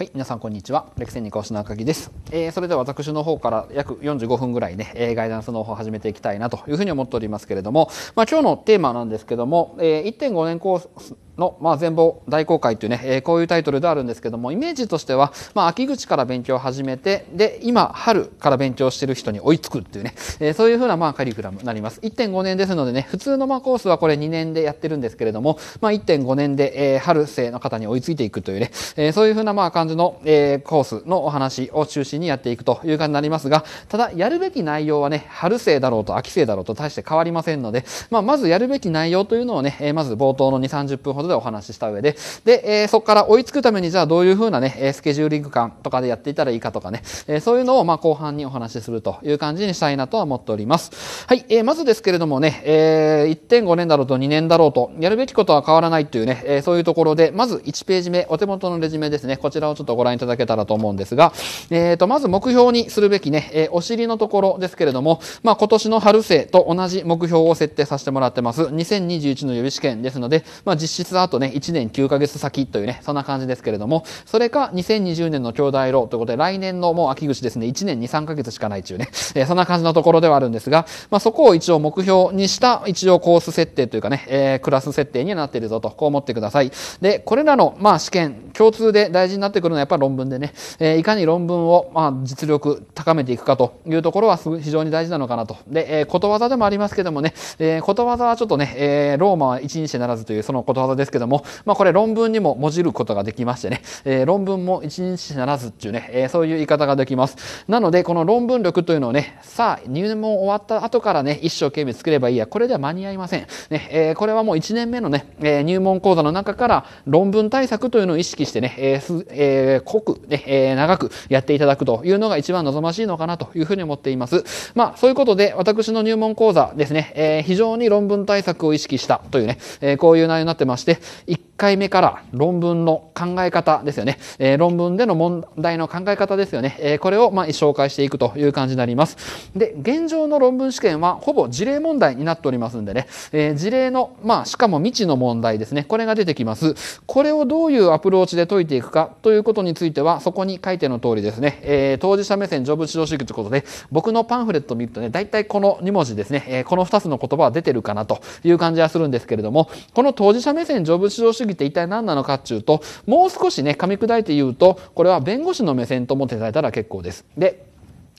はい、皆さんこんにちは。レクセンニコの赤木です、えー、それでは私の方から約45分ぐらいね、えー、ガイダンスの方を始めていきたいなというふうに思っておりますけれども、まあ、今日のテーマなんですけども、えー、1.5年コースの、まあ、全貌大公開というね、えー、こういうタイトルであるんですけどもイメージとしては、まあ、秋口から勉強を始めてで今春から勉強してる人に追いつくっていうね、えー、そういうふうな、まあ、カリフラムになります1.5年ですのでね普通の、まあ、コースはこれ2年でやってるんですけれども、まあ、1.5年で、えー、春生の方に追いついていくというね、えー、そういうふうな、まあ、感じの、えー、コースのお話を中心にやっていくという感じになりますがただやるべき内容はね春生だろうと秋生だろうと大して変わりませんので、まあ、まずやるべき内容というのをね、えー、まず冒頭の2 3 0分ほどでお話しした上で、で、えー、そこから追いつくためにじゃあどういうふうなね、スケジューリング感とかでやっていたらいいかとかね、えー、そういうのをまあ後半にお話しするという感じにしたいなとは思っております。はい、えー、まずですけれどもね、えー、1.5年だろうと2年だろうと、やるべきことは変わらないというね、えー、そういうところで、まず1ページ目、お手元のレジュメですね、こちらをちょっとご覧いただけたらと思うんですが、えっ、ー、と、まず目標にするべきね、えー、お尻のところですけれども、まあ今年の春生と同じ目標を設定させてもらってます。2021の予備試験ですので、まあ実質あとね、1年9ヶ月先というね、そんな感じですけれども、それか2020年の兄弟ローということで、来年のもう秋口ですね、1年2、3ヶ月しかない中ね、えー、そんな感じのところではあるんですが、まあ、そこを一応目標にした一応コース設定というかね、えー、クラス設定になっているぞと、こう思ってください。で、これらの、まあ、試験、共通で大事になってくるのはやっぱ論文でね、えー、いかに論文を、まあ、実力高めていくかというところは非常に大事なのかなと。で、えー、ことわざでもありますけどもね、えー、ことわざはちょっとね、えー、ローマは一日ならずというそのことわざですけども、まあ、これ論文にももじることができましてね、えー、論文も一日ならずっていうね、えー、そういう言い方ができます。なので、この論文力というのをね、さあ、入門終わった後からね、一生懸命作ればいいや、これでは間に合いません。ね、えー、これはもう1年目のね、え入門講座の中から論文対策というのを意識してね、えすえ濃く、ね、え長くやっていただくというのが一番望ましいのかなというふうに思っています。まあ、そういうことで、私の入門講座ですね、え非常に論文対策を意識したというね、えこういう内容になってまして、して1回目から論文の考え方ですよね、えー、論文での問題の考え方ですよね、えー、これをま紹介していくという感じになりますで現状の論文試験はほぼ事例問題になっておりますんでね、えー、事例のまあ、しかも未知の問題ですねこれが出てきますこれをどういうアプローチで解いていくかということについてはそこに書いての通りですね、え当事者目線ジョブ指導主義ということで僕のパンフレットを見るとね大体この2文字ですね、えこの2つの言葉は出てるかなという感じはするんですけれどもこの当事者目線ジョブ指導主義って一体何なのかっていうともう少しね噛み砕いて言うとこれは弁護士の目線と思っていただいたら結構です。で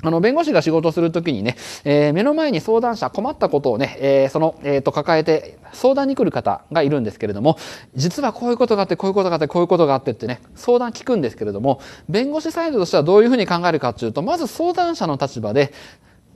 あの、弁護士が仕事するときにね、えー、目の前に相談者、困ったことをね、えー、その、えっ、ー、と、抱えて相談に来る方がいるんですけれども、実はこういうことがあって、こういうことがあって、こういうことがあってってね、相談聞くんですけれども、弁護士サイドとしてはどういうふうに考えるかっていうと、まず相談者の立場で、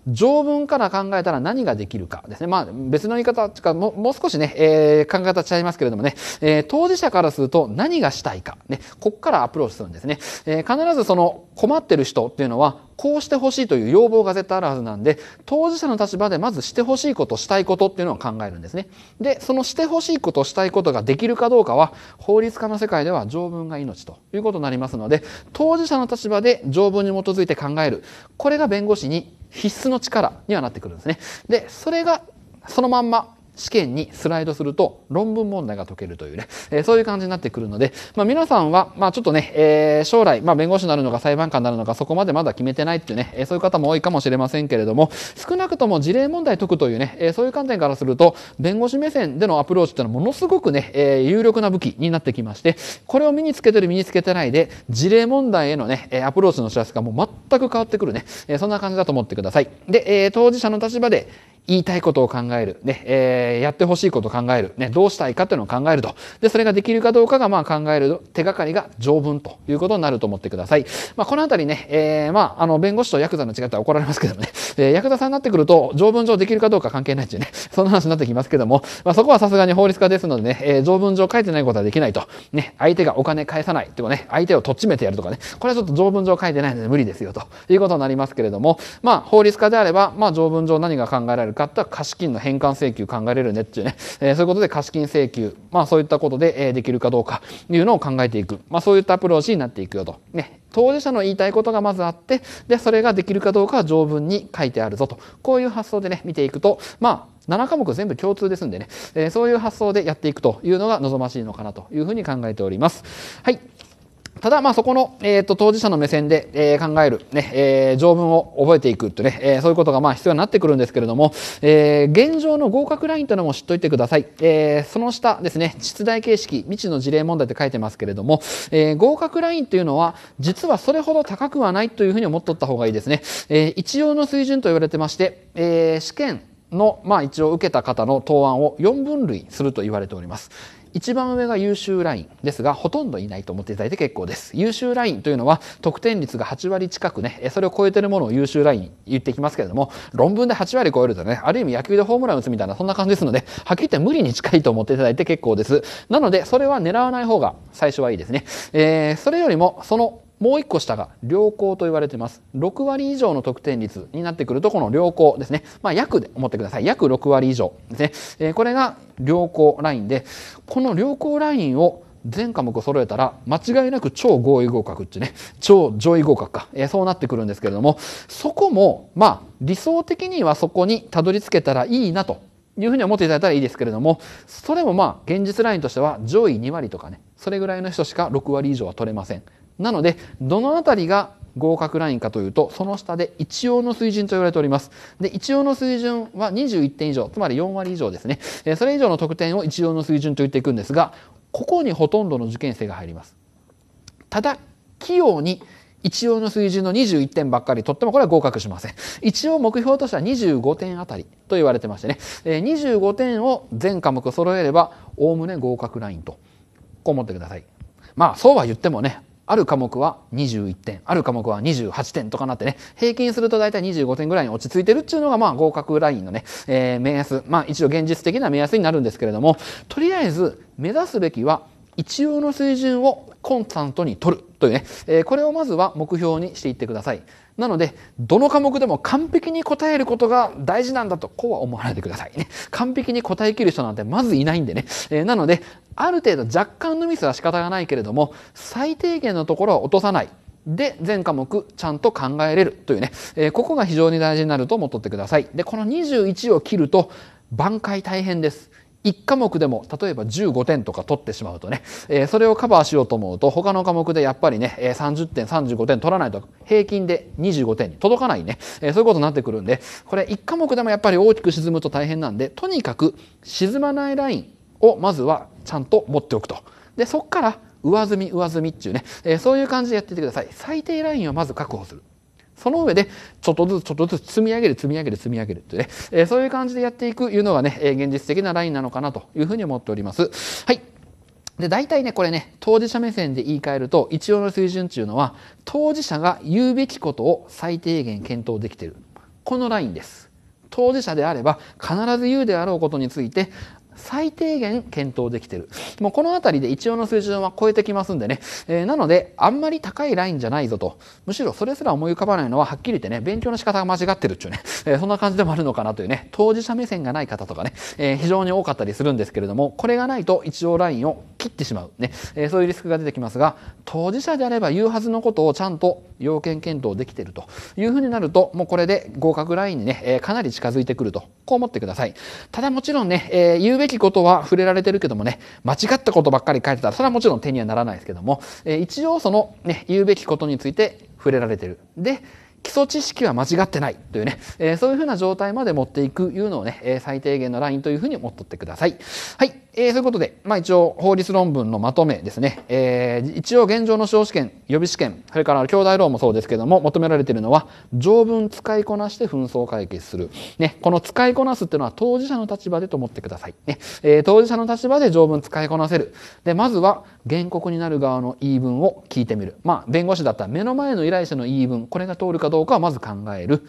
条文から考えたら何ができるかですね。まあ、別の言い方とかも、もう少しね、えー、考え方違いますけれどもね、えー、当事者からすると何がしたいか、ね、こっからアプローチするんですね。えー、必ずその、困ってる人っていうのはこうしてほしいという要望が絶対あるはずなんで当事者の立場でまずしてほしいことしたいことっていうのを考えるんですね。でそのしてほしいことしたいことができるかどうかは法律家の世界では条文が命ということになりますので当事者の立場で条文に基づいて考えるこれが弁護士に必須の力にはなってくるんですね。でそれがそのまんま試験にスライドすると論文問題が解けるというね、えー、そういう感じになってくるので、まあ、皆さんは、まあ、ちょっとね、えー、将来、まあ、弁護士になるのか裁判官になるのかそこまでまだ決めてないっていうね、えー、そういう方も多いかもしれませんけれども少なくとも事例問題解くというね、えー、そういう観点からすると弁護士目線でのアプローチっていうのはものすごくね、えー、有力な武器になってきましてこれを身につけてる身につけてないで事例問題へのねアプローチの知らせがもう全く変わってくるね、えー、そんな感じだと思ってください。で、えー、当事者の立場で言いたいことを考える、ねえーえー、やってほしいことを考える、ね、どうしたいかというのを考えるとでそれができるかどうかがまあ考える手がかりが条文ということになると思ってください、まあ、この辺りね、えー、まあ、あの弁護士とヤクザの違いは怒られますけどもね、えー、ヤクザさんになってくると条文上できるかどうか関係ないっていうねそんな話になってきますけども、まあ、そこはさすがに法律家ですのでね、え条文上書いてないことはできないと、ね、相手がお金返さないとかね相手をとっちめてやるとかねこれはちょっと条文上書いてないので無理ですよということになりますけれどもまあ法律家であれば、まあ、条文上何が考えられるかって貸金の返還請求考えれるねっていうね、えー、そういうことで貸金請求、まあそういったことで、えー、できるかどうかというのを考えていく、まあそういったアプローチになっていくよと。ね、当事者の言いたいことがまずあって、で、それができるかどうかは条文に書いてあるぞと。こういう発想でね、見ていくと、まあ、7科目全部共通ですんでね、えー、そういう発想でやっていくというのが望ましいのかなというふうに考えております。はい。ただ、まあ、そこの、えーと、当事者の目線で、えー、考えるね、えー、条文を覚えていくとね、えー、そういうことがまあ必要になってくるんですけれども、えー、現状の合格ラインというのも知っておいてください、えー、その下ですね出題形式未知の事例問題と書いてますけれども、えー、合格ラインというのは実はそれほど高くはないというふうに思っとった方がいいですね、えー、一応の水準と言われてまして、えー、試験の、まあ、一応受けた方の答案を4分類すると言われております。一番上が優秀ラインですが、ほとんどいないと思っていただいて結構です。優秀ラインというのは、得点率が8割近くね、それを超えてるものを優秀ライン言ってきますけれども、論文で8割超えるとね、ある意味野球でホームラン打つみたいな、そんな感じですので、はっきり言って無理に近いと思っていただいて結構です。なので、それは狙わない方が最初はいいですね。えー、それよりも、そのもう1個下が良好と言われています。6割以上の得点率になってくると、この良好ですね。まあ、約で思ってください。約6割以上ですね。えー、これが良好ラインで、この良好ラインを全科目揃えたら、間違いなく超合意合格ってね、超上位合格か、えー、そうなってくるんですけれども、そこも、まあ、理想的にはそこにたどり着けたらいいなというふうに思っていただいたらいいですけれども、それもまあ、現実ラインとしては上位2割とかね、それぐらいの人しか6割以上は取れません。なのでどの辺りが合格ラインかというとその下で一応の水準と言われておりますで一応の水準は21点以上つまり4割以上ですねそれ以上の得点を一応の水準と言っていくんですがここにほとんどの受験生が入りますただ器用に一応の水準の21点ばっかりとってもこれは合格しません一応目標としては25点あたりと言われてましてね25点を全科目揃えればおおむね合格ラインとこう思ってくださいまあそうは言ってもねある科目は21点ある科目は28点とかなってね平均すると大体25点ぐらいに落ち着いてるっていうのがまあ合格ラインのね、えー、目安まあ一応現実的な目安になるんですけれどもとりあえず目指すべきは一応の水準をコンスタントに取るというね、えー、これをまずは目標にしていってください。なので、どの科目でも完璧に答えることが大事なんだと、こうは思わないでくださいね。完璧に答えきる人なんてまずいないんでね。えー、なので、ある程度若干のミスは仕方がないけれども最低限のところは落とさないで全科目ちゃんと考えれるというね、えー、ここが非常に大事になると思っとってください。でこの21を切ると挽回大変です。1科目でも例えば15点とか取ってしまうとね、えー、それをカバーしようと思うと他の科目でやっぱりね30点35点取らないと平均で25点に届かないね、えー、そういうことになってくるんでこれ1科目でもやっぱり大きく沈むと大変なんでとにかく沈まないラインをまずはちゃんと持っておくと。で、そっから上積み上積みっていうね、えー、そういう感じでやっていてください。最低ラインをまず確保する。その上で、ちょっとずつちょっとずつ積み上げる、積み上げる、積み上げるってね、えー、そういう感じでやっていくいうのがね、えー、現実的なラインなのかなというふうに思っております。はい。で、大体ね、これね、当事者目線で言い換えると、一応の水準っていうのは、当事者が言うべきことを最低限検討できている。このラインです。当事者であれば必ず言うであろうことについて最低限検討できてる。もうこの辺りで一応の水準は超えてきますんでね。えー、なので、あんまり高いラインじゃないぞと。むしろそれすら思い浮かばないのは、はっきり言ってね、勉強の仕方が間違ってるっちゅうね。えー、そんな感じでもあるのかなというね、当事者目線がない方とかね、えー、非常に多かったりするんですけれども、これがないと一応ラインを切ってしまうね、えー、そういうリスクが出てきますが当事者であれば言うはずのことをちゃんと要件検討できているというふうになるともうこれで合格ラインにね、えー、かなり近づいてくるとこう思ってくださいただもちろんね、えー、言うべきことは触れられてるけどもね間違ったことばっかり書いてたらそれはもちろん手にはならないですけども、えー、一応その、ね、言うべきことについて触れられてるで基礎知識は間違ってないというね、えー、そういうふうな状態まで持っていくいうのをね、えー、最低限のラインというふうに思っとってください。はい。えー、そういうことで、まあ、一応法律論文のまとめですね、えー、一応現状の司法試験予備試験それから兄弟論もそうですけども求められているのは条文使いこなして紛争解決する、ね、この使いこなすっていうのは当事者の立場でと思ってください、ねえー、当事者の立場で条文使いこなせるでまずは原告になる側の言い分を聞いてみる、まあ、弁護士だったら目の前の依頼者の言い分これが通るかどうかをまず考える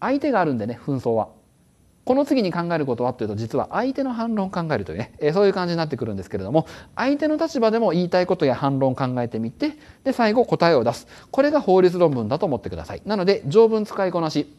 相手があるんでね紛争はこの次に考えることはというと実は相手の反論を考えるというね、えそういう感じになってくるんですけれども相手の立場でも言いたいことや反論を考えてみてで最後答えを出すこれが法律論文だと思ってくださいなので条文使いこなし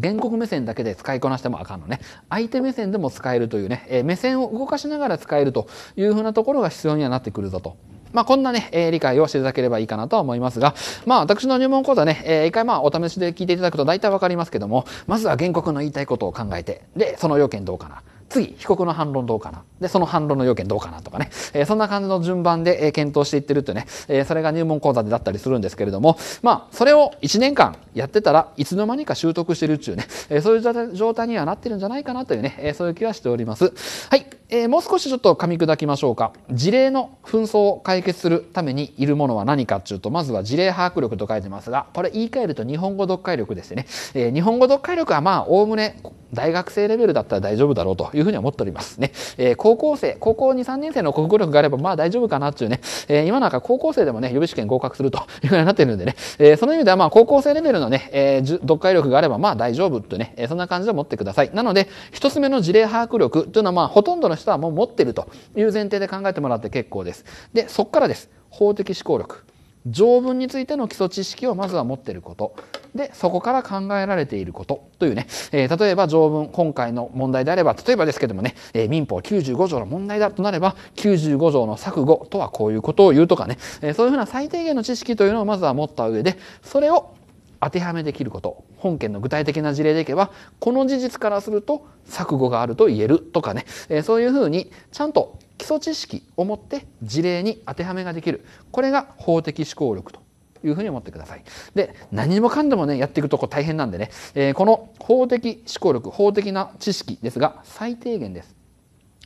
原告目線だけで使いこなしてもあかんのね相手目線でも使えるというね、え目線を動かしながら使えるというふうなところが必要にはなってくるぞと。まあ、こんなね、えー、理解をしていただければいいかなとは思いますが、まあ、私の入門講座ね、えー、一回まあ、お試しで聞いていただくと大体わかりますけども、まずは原告の言いたいことを考えて、で、その要件どうかな。次、被告の反論どうかな。で、その反論の要件どうかなとかね。えー、そんな感じの順番で、えー、検討していってるってね、えー、それが入門講座でだったりするんですけれども、まあ、それを1年間やってたらいつの間にか習得してるっちゅうね、えー、そういう状態にはなってるんじゃないかなというね、えー、そういう気はしております。はい。えー、もう少しちょっと噛み砕きましょうか事例の紛争を解決するためにいるものは何かっていうとまずは事例把握力と書いてますがこれ言い換えると日本語読解力ですね、えー、日本語読解力はまあおおむね大学生レベルだったら大丈夫だろうというふうに思っておりますね、えー、高校生高校23年生の国語力があればまあ大丈夫かなっていうね、えー、今なんか高校生でもね予備試験合格するというふうになってるんでね、えー、その意味ではまあ高校生レベルのね、えー、読解力があればまあ大丈夫とね、えー、そんな感じで思ってくださいなので一つ目の事例把握力というのはまあほとんどの人はもう持ってるという前提で考えてもらって結構です。で、そこからです。法的思考力。条文についての基礎知識をまずは持っていることでそこから考えられていることというね、えー、例えば条文今回の問題であれば例えばですけどもね、えー、民法95条の問題だとなれば95条の錯誤とはこういうことを言うとかね、えー、そういうふうな最低限の知識というのをまずは持った上でそれを当てはめできること本件の具体的な事例でいけばこの事実からすると錯誤があると言えるとかね、えー、そういうふうにちゃんと基礎知識を持って事例に当てはめができるこれが法的思考力というふうに思ってください。で何もかんでもねやっていくとこ大変なんでね、えー、この法的思考力法的な知識ですが最低限です。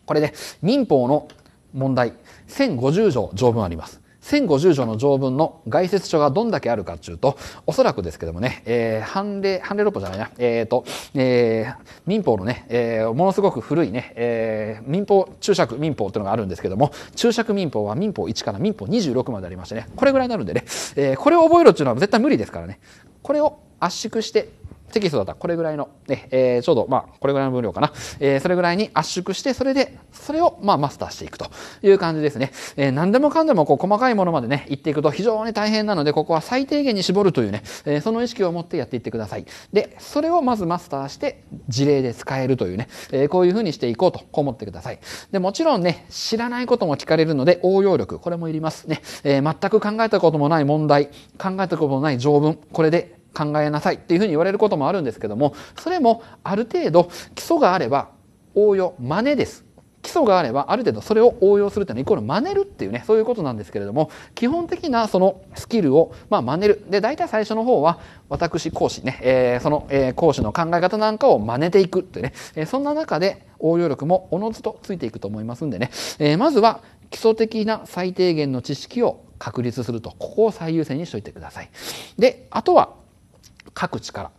これで、ね、民法の問題1050条条文あります。1050条の条文の概説書がどんだけあるかっていうと、おそらくですけどもね、えー、判例、判例六法じゃないな、えっ、ー、と、えー、民法のね、えー、ものすごく古いね、えー、民法、注釈民法っていうのがあるんですけども、注釈民法は民法1から民法26までありましてね、これぐらいになるんでね、えー、これを覚えろっていうのは絶対無理ですからね、これを圧縮して、テキストだったらこれぐらいの、ねえー、ちょうど、まあ、これぐらいの分量かな、えー、それぐらいに圧縮して、それで、それを、まあ、マスターしていくという感じですね。えー、何でもかんでも、こう、細かいものまでね、いっていくと非常に大変なので、ここは最低限に絞るというね、えー、その意識を持ってやっていってください。で、それをまずマスターして、事例で使えるというね、えー、こういうふうにしていこうと、こう思ってください。で、もちろんね、知らないことも聞かれるので、応用力、これもいりますね。えー、全く考えたこともない問題、考えたこともない条文、これで考えなさいっていうふうに言われることもあるんですけども、それもある程度基礎があれば応用、真似です。基礎があればある程度それを応用するっていうのはイコール真似るっていうねそういうことなんですけれども基本的なそのスキルをまあ真似るで大体最初の方は私講師ね、えー、その、えー、講師の考え方なんかを真似ていくってね、えー、そんな中で応用力もおのずとついていくと思いますんでね、えー、まずは基礎的な最低限の知識を確立するとここを最優先にしといてくださいであとは書く力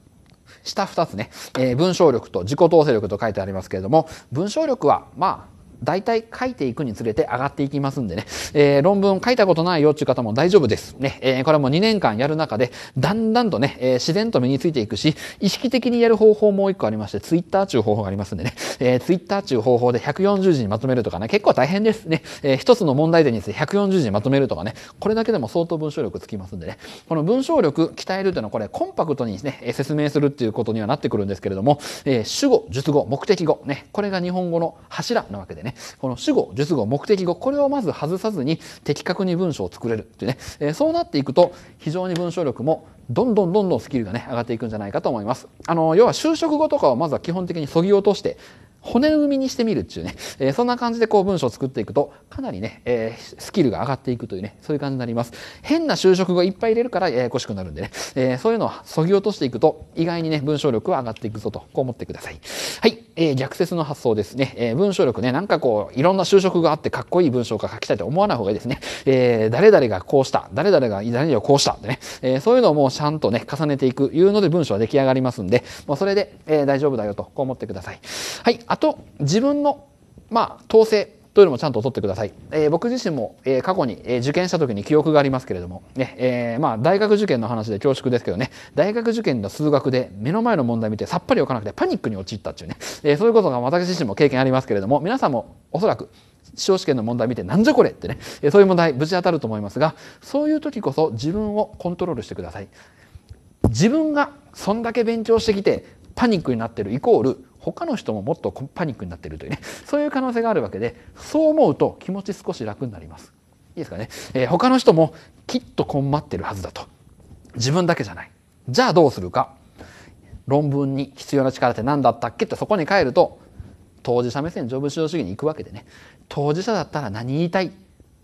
下2つね、えー、文章力と自己統制力と書いてありますけれども文章力はまあ大体書いていくにつれて上がっていきますんでね、えー、論文書いたことないよっていう方も大丈夫です。ね、えー、これも2年間やる中で、だんだんとね、えー、自然と身についていくし、意識的にやる方法もう一個ありまして、ツイッター中方法がありますんでね、えー、ツイッター中方法で140字にまとめるとかね、結構大変ですね。えー、一つの問題点について140字にまとめるとかね、これだけでも相当文章力つきますんでね、この文章力鍛えるというのはこれコンパクトにね、説明するっていうことにはなってくるんですけれども、えー、主語、述語、目的語、ね、これが日本語の柱なわけでね、ね、この主語、述語、目的語、これをまず外さずに的確に文章を作れるっていうね、えー、そうなっていくと非常に文章力もどんどんどんどんスキルがね、上がっていくんじゃないかと思います。あの、要は就職後とかはまずは基本的に削ぎ落として、骨組みにしてみるっていうね、えー、そんな感じでこう文章を作っていくと、かなりね、えー、スキルが上がっていくというね、そういう感じになります。変な就職がいっぱい入れるからややこしくなるんでね、えー、そういうのを削ぎ落としていくと、意外にね、文章力は上がっていくぞと、こう思ってください。はい、えー、逆説の発想ですね。えー、文章力ね、なんかこう、いろんな就職があってかっこいい文章が書きたいと思わない方がいいですね。えー、誰々がこうした、誰々が、誰々をこうしたってね、えー、そういうのをもうちゃんとね、重ねていく、いうので文章は出来上がりますんで、もうそれで、えー、大丈夫だよと、こう思ってください。はい、あと自分の、まあ、統制というのもちゃんと取ってください。えー、僕自身も、えー、過去に、えー、受験した時に記憶がありますけれども、ねえまあ、大学受験の話で恐縮ですけどね大学受験の数学で目の前の問題見てさっぱり分からなくてパニックに陥ったっていうね、えそういうことが私自身も経験ありますけれども皆さんもおそらく司法試験の問題見てなんじゃこれってね、えそういう問題ぶち当たると思いますがそういう時こそ自分をコントロールしてください。自分がそんだけ勉強してきてパニックになってるイコール他の人ももっとパニックになってるというね そういう可能性があるわけでそう思うと気持ち少し楽になります。いいですかね、えー、他の人もきっと困ってるはずだと自分だけじゃないじゃあどうするか論文に必要な力って何だったっけってそこに帰ると当事者目線条文主義に行くわけでね当事者だったら何言いたい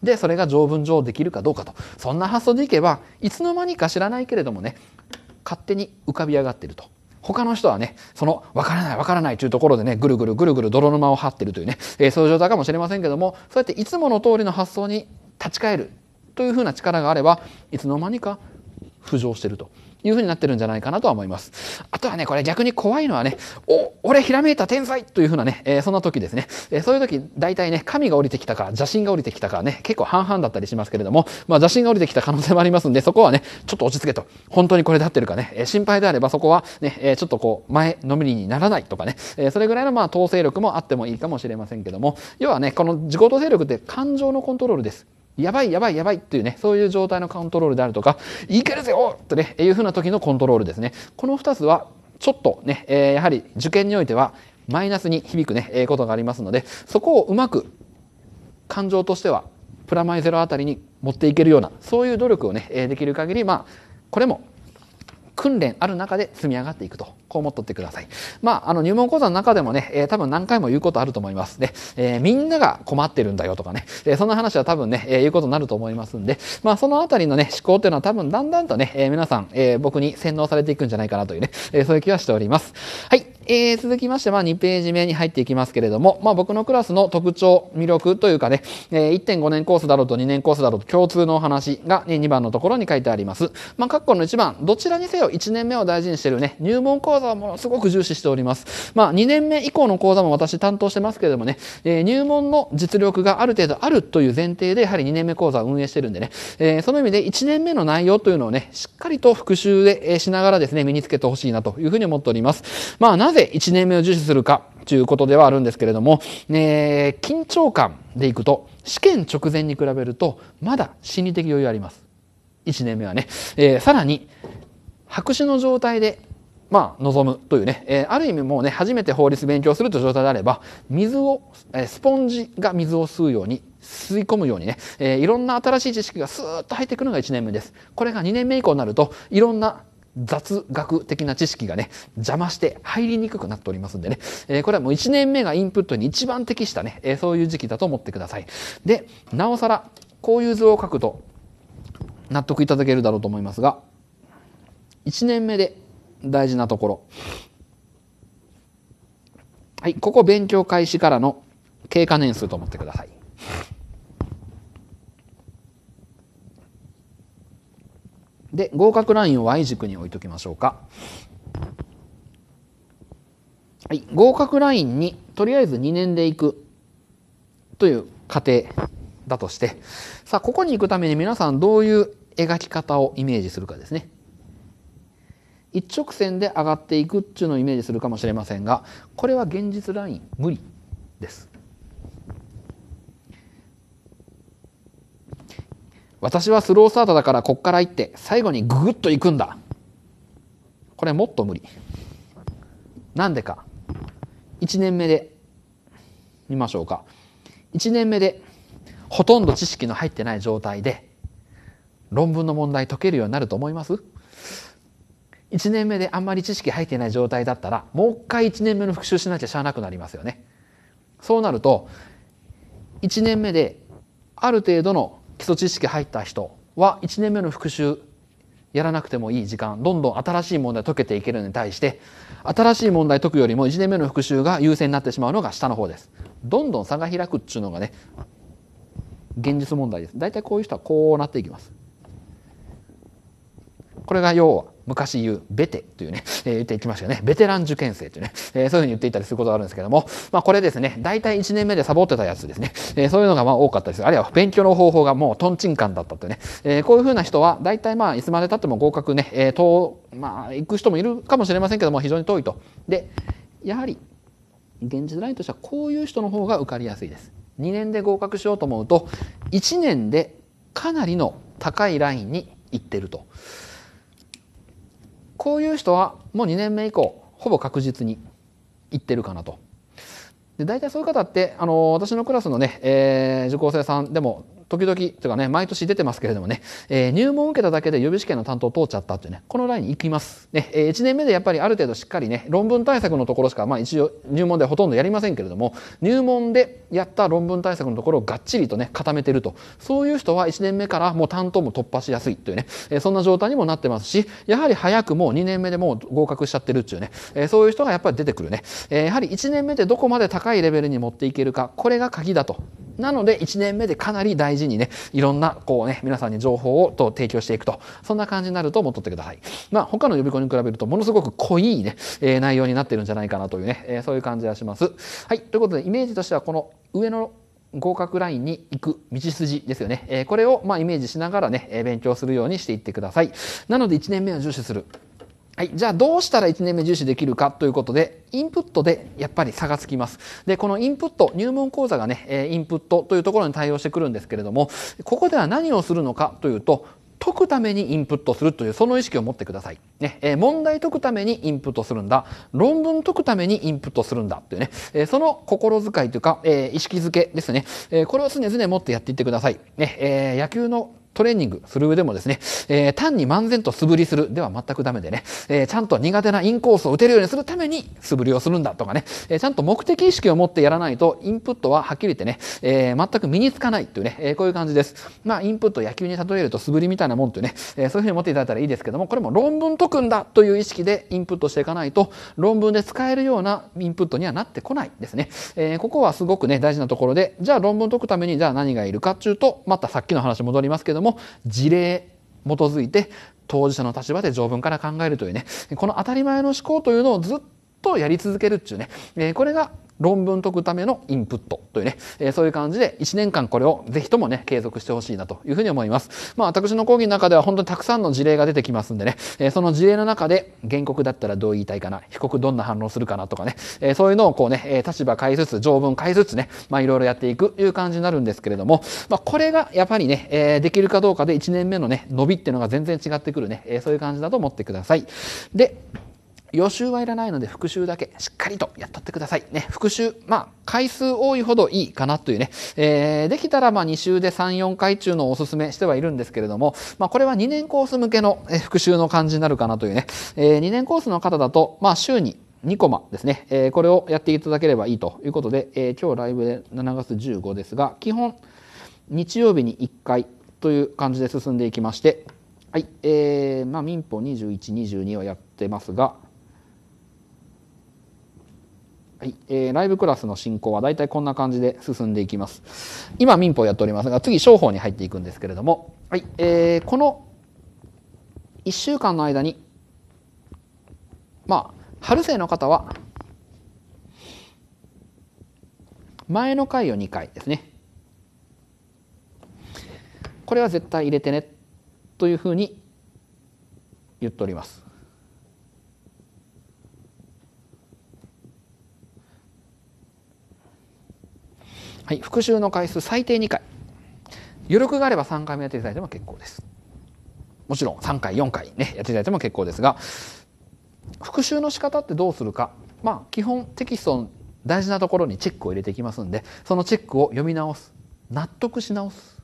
でそれが条文上できるかどうかとそんな発想でいけばいつの間にか知らないけれどもね勝手に浮かび上がってると他の人はね、その、わからないわからないというところでね、ぐるぐるぐるぐる泥沼を張っているというね、えー、そういう状態かもしれませんけども、そうやっていつもの通りの発想に立ち返るというふうな力があれば、いつの間にか浮上してるというふうになってるんじゃないかなとは思います。あとはね、これ逆に怖いのはね、お、俺ひらめいた天才というふうなね、えー、そんな時ですね。えー、そういう時、大体ね、神が降りてきたか、邪神が降りてきたかね、結構半々だったりしますけれども、まあ邪神が降りてきた可能性もありますんで、そこはね、ちょっと落ち着けと。本当にこれで合ってるかね、えー、心配であればそこはね、えちょっとこう、前のめりにならないとかね、えそれぐらいのまあ統制力もあってもいいかもしれませんけども、要はね、この自己統制力って感情のコントロールです。やばいやばいやばいっていうね、そういう状態のコントロールであるとか、いけるぜよとね、いうふうな時のコントロールですね。この2つは、ちょっとね、えー、やはり受験においては、マイナスに響くね、えことがありますので、そこをうまく、感情としては、プラマイゼロあたりに持っていけるような、そういう努力をね、えできる限り、まあ、これも訓練ある中で積み上がっていくとこう思っとってください。まあ、あの入門講座の中でもね、えー、多分何回も言うことあると思いますね。えー、みんなが困ってるんだよとかね、えー、そんな話は多分ね、えー、言うことになると思いますんで、まあ、そのあたりのね、思考っていうのは多分だんだんとね、えー、皆さん、えー、僕に洗脳されていくんじゃないかなというね、えー、そういう気はしております。はい。えー、続きまして、まあ、2ページ目に入っていきますけれども、まあ、僕のクラスの特徴、魅力というかね、えー、1.5年コースだろうと2年コースだろうと共通のお話が、ね、2番のところに書いてあります。まあ、括弧の1番、どちらにせよ1年目を大事にしてるね、入門講座技はものすごく重視しております。まあ、2年目以降の講座も私担当してますけれどもね、えー、入門の実力がある程度あるという前提で、やはり2年目講座を運営してるんでね、えー、その意味で1年目の内容というのをね、しっかりと復習で、えしながらですね、身につけてほしいなというふうに思っております。まあ、なぜ1年目を重視するかということではあるんですけれども、えー、緊張感でいくと、試験直前に比べると、まだ心理的余裕あります。1年目はね。えー、さらに、白紙の状態でまあ、望むというね、えー、ある意味もうね、初めて法律勉強するという状態であれば、水を、えー、スポンジが水を吸うように、吸い込むようにね、えー、いろんな新しい知識がスーッと入ってくるのが1年目です。これが2年目以降になると、いろんな雑学的な知識がね、邪魔して入りにくくなっておりますんでね、えー、これはもう1年目がインプットに一番適したね、えー、そういう時期だと思ってください。で、なおさら、こういう図を書くと、納得いただけるだろうと思いますが、1年目で大事なところ。はい、ここ勉強開始からの経過年数と思ってください。で、合格ラインを Y 軸に置いときましょうか。はい、合格ラインにとりあえず2年でいくという過程だとして、さあ、ここに行くために皆さんどういう描き方をイメージするかですね。一直線で上がっていくっていうのをイメージするかもしれませんがこれは現実ライン無理です。私はスロースタートだからこっから行って最後にググッと行くんだこれもっと無理なんでか1年目で見ましょうか1年目でほとんど知識の入ってない状態で論文の問題解けるようになると思います1年目であんまり知識入ってない状態だったらもう一回1年目の復習しなきゃしゃあなくなりますよね。そうなると1年目である程度の基礎知識入った人は1年目の復習やらなくてもいい時間どんどん新しい問題解けていけるのに対して新しい問題解くよりも1年目の復習が優先になってしまうのが下の方です。どんどん差が開くっちゅうのがね現実問題です。大体こういう人はこうなっていきます。これが要は昔言うベテというね、えー、言っていきましたよねベテラン受験生というね、えー、そういうふうに言っていたりすることがあるんですけども、まあ、これですね大体1年目でサボってたやつですね、えー、そういうのがまあ多かったですあるいは勉強の方法がもうとんちんかんだったというね、えー、こういうふうな人は大体まあいつまでたっても合格ね、えーとまあ、行く人もいるかもしれませんけども非常に遠いと。でやはり現実ラインとしてはこういう人の方が受かりやすいです。2年で合格しようと思うと1年でかなりの高いラインに行ってると。こういう人はもう2年目以降ほぼ確実に行ってるかなと。で大体そういう方ってあの私のクラスのね、えー、受講生さんでも時々、というかね、毎年出てますけれどもね、えー、入門受けただけで予備試験の担当通っちゃったっていうね、このライン行きます。ね、えー、1年目でやっぱりある程度しっかりね、論文対策のところしか、まあ一応入門ではほとんどやりませんけれども、入門でやった論文対策のところをがっちりとね、固めてると。そういう人は1年目からもう担当も突破しやすいというね、えー、そんな状態にもなってますし、やはり早くもう2年目でもう合格しちゃってるっていうね、えー、そういう人がやっぱり出てくるね。えー、やはり1年目でどこまで高いレベルに持っていけるか、これが鍵だとなので1年目でかなり大事にねいろんなこうね皆さんに情報をと提供していくとそんな感じになると思っとってください。まあ他の予備校に比べるとものすごく濃いね、えー、内容になってるんじゃないかなというね、えー、そういう感じがします。はいということでイメージとしてはこの上の合格ラインに行く道筋ですよね。えー、これをまあイメージしながらね、えー、勉強するようにしていってください。なので1年目は重視する。はい、じゃあどうしたら1年目重視できるかということで、インプットでやっぱり差がつきます。で、このインプット、入門講座がね、インプットというところに対応してくるんですけれども、ここでは何をするのかというと、解くためにインプットするというその意識を持ってください。ね、えー、問題解くためにインプットするんだ。論文解くためにインプットするんだというね、えー、その心遣いというか、えー、意識づけですね、えこれを常々持ってやっていってください。ね、え野球のトレーニングする上でもですね、えー、単に漫然と素振りするでは全くダメでね、えー、ちゃんと苦手なインコースを打てるようにするために素振りをするんだとかね、えー、ちゃんと目的意識を持ってやらないと、インプットははっきり言ってね、え全く身につかないというね、えこういう感じです。まあ、インプット野球に例えると素振りみたいなもんというね、えそういうふうに思っていただいたらいいですけども、これも論文解くんだという意識でインプットしていかないと、論文で使えるようなインプットにはなってこないですね。えここはすごくね、大事なところで、じゃあ論文解くためにじゃあ何がいるかっていうと、またさっきの話戻りますけども、ども事例基づいて当事者の立場で条文から考えるというねこの当たり前の思考というのをずっとやり続けるっていうね、えこれが論文解くためのインプットというね、えー、そういう感じで1年間これをぜひともね、継続してほしいなというふうに思います。まあ私の講義の中では本当にたくさんの事例が出てきますんでね、えー、その事例の中で原告だったらどう言いたいかな、被告どんな反応するかなとかね、えー、そういうのをこうね、え立場変えつつ、条文変えつつね、まあいろいろやっていくという感じになるんですけれども、まあこれがやっぱりね、えできるかどうかで1年目のね、伸びっていうのが全然違ってくるね、えそういう感じだと思ってください。で、予習はいらないので復習だけしっかりとやっとってください。ね、復習、まあ、回数多いほどいいかなというね、えー、できたらまあ2週で3、4回中のおすすめしてはいるんですけれども、まあ、これは2年コース向けの復習の感じになるかなというね、えー、2年コースの方だと、まあ、週に2コマですね、えー、これをやっていただければいいということで、えー、今日ライブで7月15ですが、基本、日曜日に1回という感じで進んでいきまして、はい、えー、まあ民法21、22をやってますが、はい、えー、ライブクラスの進行は大体こんな感じで進んでいきます。今民法やっておりますが、次商法に入っていくんですけれども、はい、えー、この1週間の間に、まあ、春生の方は、前の回を2回ですね。これは絶対入れてねというふうに言っております。はい、復習の回数最低2回余力があれば3回もやっていただいても結構ですもちろん3回4回ねやっていただいても結構ですが復習の仕方ってどうするかまあ基本テキストの大事なところにチェックを入れていきますんでそのチェックを読み直す納得し直す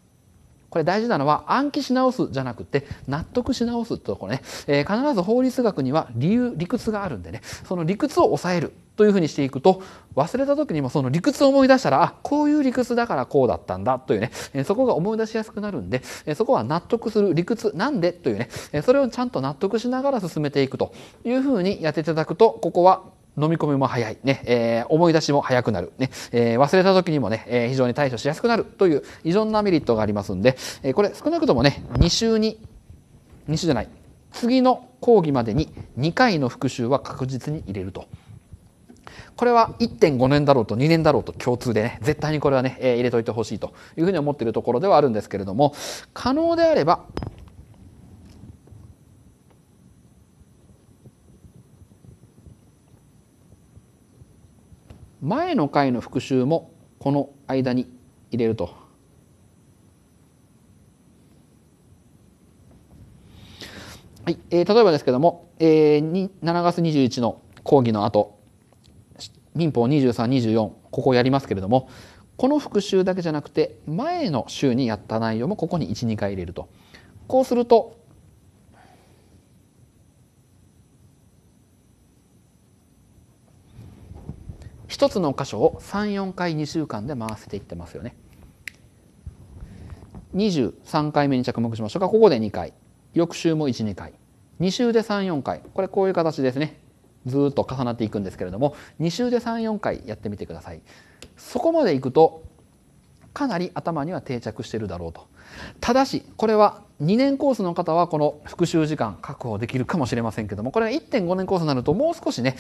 これ大事なのは暗記し直すじゃなくて納得し直すってとこね、えー、必ず法律学には理由理屈があるんでねその理屈を抑えるというふうにしていくと忘れた時にもその理屈を思い出したらあこういう理屈だからこうだったんだというねそこが思い出しやすくなるんでそこは納得する理屈なんでというねそれをちゃんと納得しながら進めていくというふうにやっていただくとここは飲み込みも早い、ねえー、思い出しも早くなる、ねえー、忘れた時にもね、えー、非常に対処しやすくなるという異常なメリットがありますんで、えこれ少なくともね2週に2週じゃない次の講義までに2回の復習は確実に入れると。これは1.5年だろうと2年だろうと共通でね絶対にこれはね、えー、入れといてほしいというふうに思っているところではあるんですけれども可能であれば前の回の復習もこの間に入れると。はいえー、例えばですけども、えー、7月21の講義の後民法23、24ここやりますけれどもこの復習だけじゃなくて前の週にやった内容もここに12回入れるとこうすると一つの箇所を34回2週間で回せていってますよね。23回目に着目しましょうかここで2回翌週も12回2週で34回これこういう形ですねずっと重なっていくんですけれども2週で34回やってみてください。そこまでいくとかなり頭には定着してるだろうと。ただしこれは2年コースの方はこの復習時間確保できるかもしれませんけどもこれが1.5年コースになるともう少しね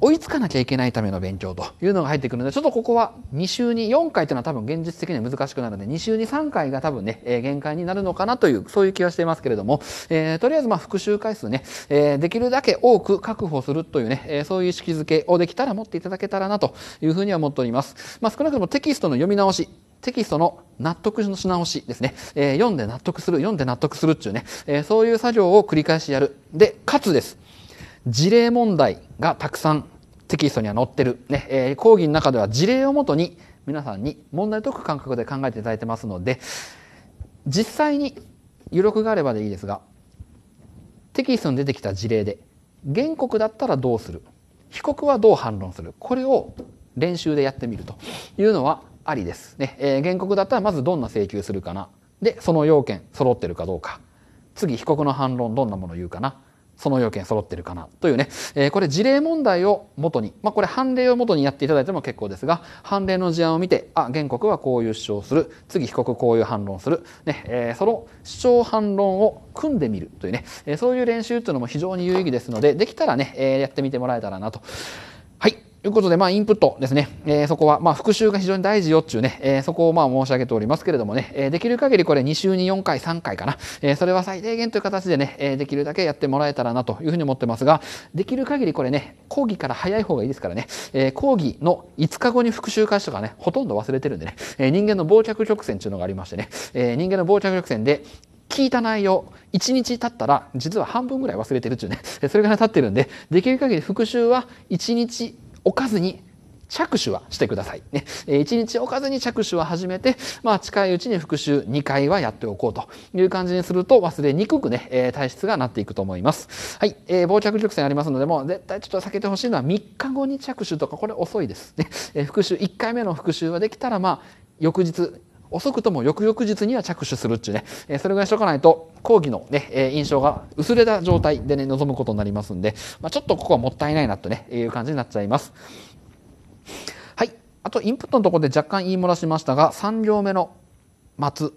追いつかなきゃいけないための勉強というのが入ってくるので、ちょっとここは2週に4回というのは多分現実的には難しくなるので、2週に3回が多分ね、え限界になるのかなという、そういう気はしていますけれども、えー、とりあえずまあ復習回数ね、えー、できるだけ多く確保するというね、えそういう意識づけをできたら持っていただけたらなというふうには思っております。まあ、少なくともテキストの読み直し、テキストの納得のし直しですね。え読んで納得する、読んで納得するっていうね、えそういう作業を繰り返しやる。で、かつです。事例問題がたくさんテキストには載ってる、ねえー、講義の中では事例をもとに皆さんに問題解く感覚で考えていただいてますので実際に余力があればでいいですがテキストに出てきた事例で原告だったらどうする被告はどう反論するこれを練習でやってみるというのはありです、ねえー、原告だったらまずどんな請求するかなでその要件揃ってるかどうか次被告の反論どんなもの言うかなその要件揃ってるかなというね、えー、これ事例問題を元に、まあ、これ判例を元にやっていただいても結構ですが、判例の事案を見て、あ、原告はこういう主張する、次被告こういう反論する、ね、えー、その主張反論を組んでみるというね、えー、そういう練習というのも非常に有意義ですので、できたらね、えやってみてもらえたらなと。はい。ということで、まあ、インプットですね、えー、そこは、まあ、復習が非常に大事よっちゅうね、えー、そこをまあ申し上げておりますけれどもね、えー、できる限りこれ2週に4回、3回かな、えそれは最低限という形でね、えできるだけやってもらえたらなというふうに思ってますが、できる限りこれね、講義から早い方がいいですからね、え講義の5日後に復習開始とかね、ほとんど忘れてるんでね、え人間の傍着曲線っていうのがありましてね、え人間の傍着曲線で、聞いた内容1日経ったら実は半分ぐらい忘れてるっていうねそれぐらい経ってるんでできる限り復習は1日置かずに着手はしてください。ね、1日置かずに着手は始めて、まあ、近いうちに復習2回はやっておこうという感じにすると忘れにくくね、え体質がなっていくと思います。はい、えー、忘却曲線ありますので、もう絶対ちょっと避けてほしいのは3日後に着手とか、これ遅いです。ね、え復習、1回目の復習はできたら、まあ、翌日遅くとも翌々日には着手するっちゅうね、えそれぐらいしとかないと講義のね、え印象が薄れた状態でね、臨むことになりますんで、まあ、ちょっとここはもったいないなとね、いう感じになっちゃいます。はい。あと、インプットのところで若干言い漏らしましたが、3行目の末、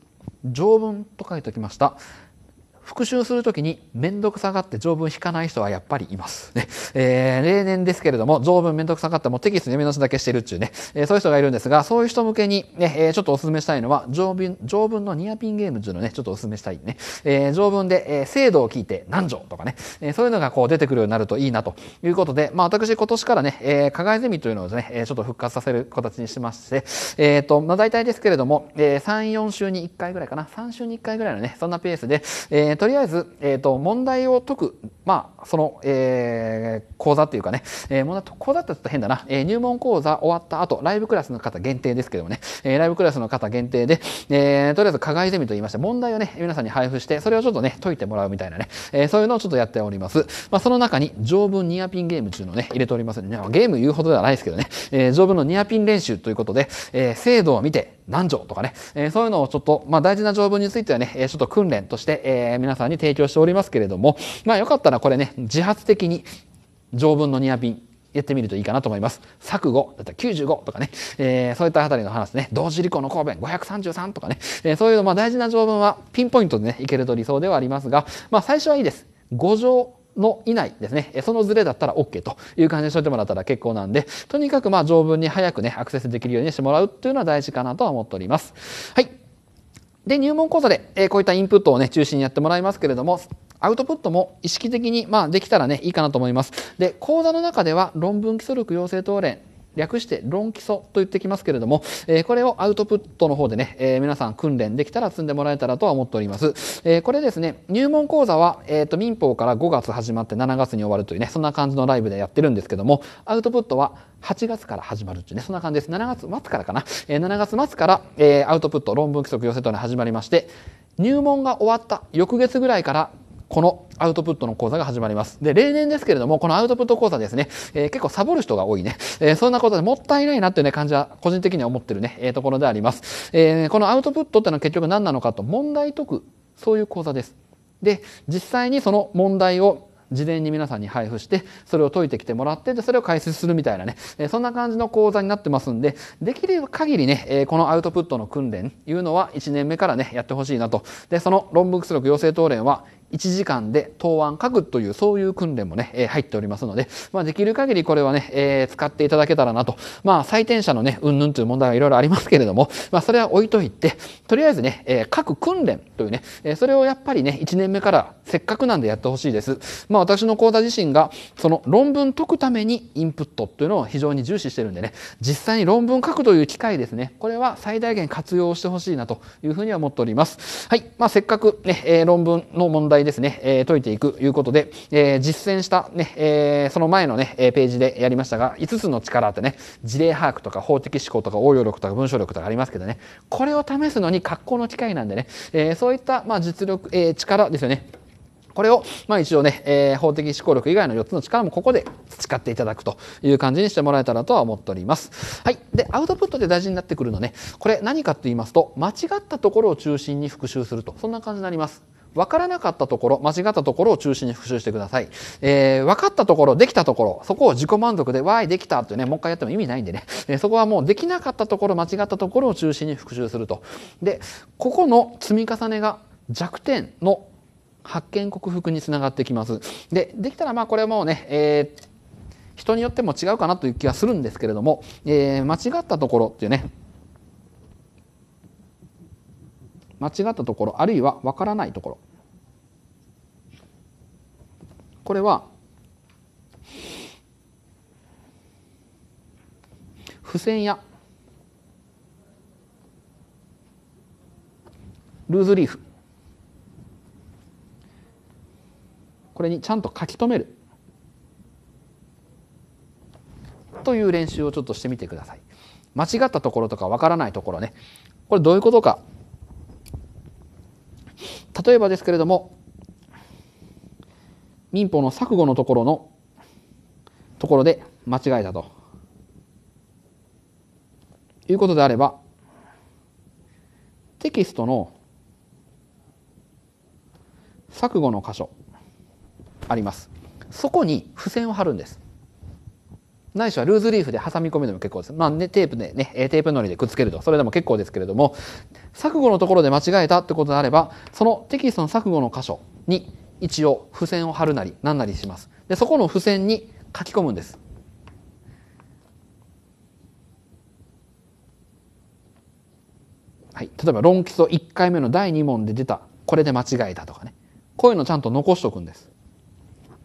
条文と書いておきました。復習するときに面倒くさがって条文引かない人はやっぱりいます。ね。えー、例年ですけれども、条文面倒くさがってもテキスト読み直しだけしてるっちゅうね、えー、そういう人がいるんですが、そういう人向けにね、えー、ちょっとお勧めしたいのは、条文、条文のニアピンゲームっていうのね、ちょっとお勧めしたいね。えー、条文で、えー、制度を聞いて何条とかね、えー、そういうのがこう出てくるようになるといいなということで、まあ私今年からね、えー、課外ゼミというのをね、えちょっと復活させる形にしまして、えー、と、まあ大体ですけれども、えー、3、4週に1回ぐらいかな、3週に1回ぐらいのね、そんなペースで、えーー、とりあえず、えーと、問題を解く、まあ、その、えー、講座っていうかね、えー、問題講座ってちょっと変だな、えー、入門講座終わった後ライブクラスの方限定ですけどもね、えー、ライブクラスの方限定で、えー、とりあえず課外ゼミと言いまして問題をね皆さんに配布してそれをちょっとね解いてもらうみたいなね、えー、そういうのをちょっとやっております、まあ、その中に条文ニアピンゲーム中のね入れておりますゲーム言うほどではないですけどね、えー、条文のニアピン練習ということで、えー、精度を見て何条とかね、えー、そういうのをちょっと、まあ、大事な条文についてはね、えー、ちょっと訓練として、えー、皆さんに提供しておりますけれども、まあ、よかったらこれね、自発的に条文のニアピン、やってみるといいかなと思います。錯誤だったら95とかね、えー、そういったあたりの話ね、同時履行の公弁533とかね、えー、そういうの、まあ大事な条文はピンポイントでね、いけると理想ではありますが、まあ最初はいいです。5条の以内ですね、そのズレだったら OK という感じでしといてもらったら結構なんで、とにかくまあ条文に早くね、アクセスできるようにしてもらうっていうのは大事かなとは思っております。はい。で、入門講座で、えこういったインプットをね、中心にやってもらいますけれども、アウトプットも意識的に、まあ、できたらね、いいかなと思います。で、講座の中では論文基礎力養成等連、略して論基礎と言ってきますけれども、えこれをアウトプットの方でね、え皆さん訓練できたら積んでもらえたらとは思っております。えこれですね、入門講座は、えー、と民法から5月始まって7月に終わるというね、そんな感じのライブでやってるんですけども、アウトプットは8月から始まるっていうね、そんな感じです。7月末からかな。え7月末から、えアウトプット論文規則寄せ等ね、始まりまして、入門が終わった翌月ぐらいからこのアウトプットの講座が始まります。で、例年ですけれども、このアウトプット講座ですね、えー、結構サボる人が多いね、えー、そんなことでもったいないなっていうね、感じは個人的には思ってるね、えー、ところであります。えー、このアウトプットってのは結局何なのかと、問題解く、そういう講座です。で、実際にその問題を事前に皆さんに配布してそれを解いてきてもらってでそれを解説するみたいなね、えそんな感じの講座になってますんでできる限りね、えこのアウトプットの訓練いうのは1年目からねやってほしいなとでその論文出力養成等連は1時間で答案書くというそういう訓練もね、えー、入っておりますので、まあ、できる限りこれはね、えー、使っていただけたらなと、まあ、採点者のね、うんぬんという問題はいろいろありますけれども、まあ、それは置いといて、とりあえずね、えー、書く訓練というね、えー、それをやっぱりね、1年目からせっかくなんでやってほしいです。まあ、私の講座自身が、その論文解くためにインプットというのを非常に重視してるんでね、実際に論文書くという機会ですね、これは最大限活用してほしいなというふうには思っております。はい。まあ、せっかくね、えー、論文の問題ですね、えー、解いていくということで、えー、実践したね、えー、その前のね、ページでやりましたが、5つの力ってね、事例把握とか法的思考とか応用力とか文章力とかありますけどね、これを試すのに格好の機会なんでね、えー、そういった、まあ、実力、えー、力ですよね。これを、まあ一応ね、えー、法的思考力以外の4つの力もここで培っていただくという感じにしてもらえたらとは思っております。はい。で、アウトプットで大事になってくるのね、これ何かと言いますと、間違ったところを中心に復習すると、そんな感じになります。分からなかったところ間違ったところを中心に復習してください、えー、分かったところできたところそこを自己満足で「わいできた」ってねもう一回やっても意味ないんでね、えー、そこはもうできなかったところ間違ったところを中心に復習するとでここの積み重ねが弱点の発見克服につながってきますでできたらまあこれはもうね、えー、人によっても違うかなという気がするんですけれども、えー、間違ったところっていうね間違ったところあるいは分からないところこれは付箋やルーズリーフこれにちゃんと書き留めるという練習をちょっとしてみてください間違ったところとかわからないところねこれどういうことか例えばですけれども民法の錯誤のところのところで間違えたということであればテキストの錯誤の箇所ありますそこに付箋を貼るんですないしはルーズリーフで挟み込みでも結構です。まあね、テープでね、テープのりでくっつけると、それでも結構ですけれども、錯誤のところで間違えたってことであれば、そのテキストの錯誤の箇所に一応付箋を貼るなり何なりしますでそこの付箋に書き込むんですはい、例えば論基礎1回目の第2問で出たこれで間違えたとかねこういうのちゃんと残しておくんです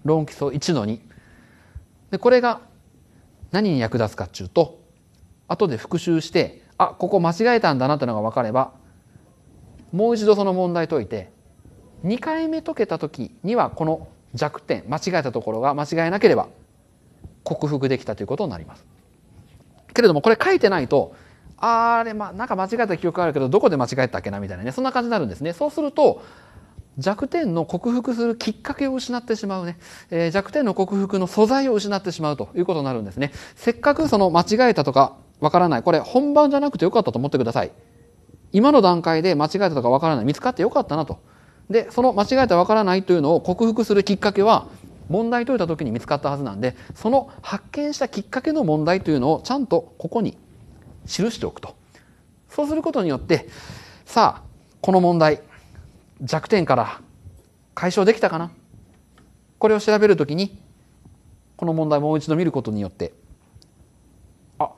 論基礎1の2でこれが何に役立つかっていうと後で復習してあここ間違えたんだなってのが分かればもう一度その問題解いて2回目解けた時にはこの弱点間違えたところが間違えなければ克服できたということになります。けれどもこれ書いてないとあれ、まあ、なんか間違えた記憶あるけどどこで間違えたっけなみたいなねそんな感じになるんですね。そうすると弱点の克服するきっかけを失ってしまうね、えー、弱点の克服の素材を失ってしまうということになるんですねせっかくその間違えたとかわからないこれ本番じゃなくてよかったと思ってください今の段階で間違えたとかわからない見つかってよかったなとでその間違えたわからないというのを克服するきっかけは問題解いた時に見つかったはずなんでその発見したきっかけの問題というのをちゃんとここに記しておくとそうすることによってさあこの問題弱点から解消できたかなこれを調べるときにこの問題をもう一度見ることによってあ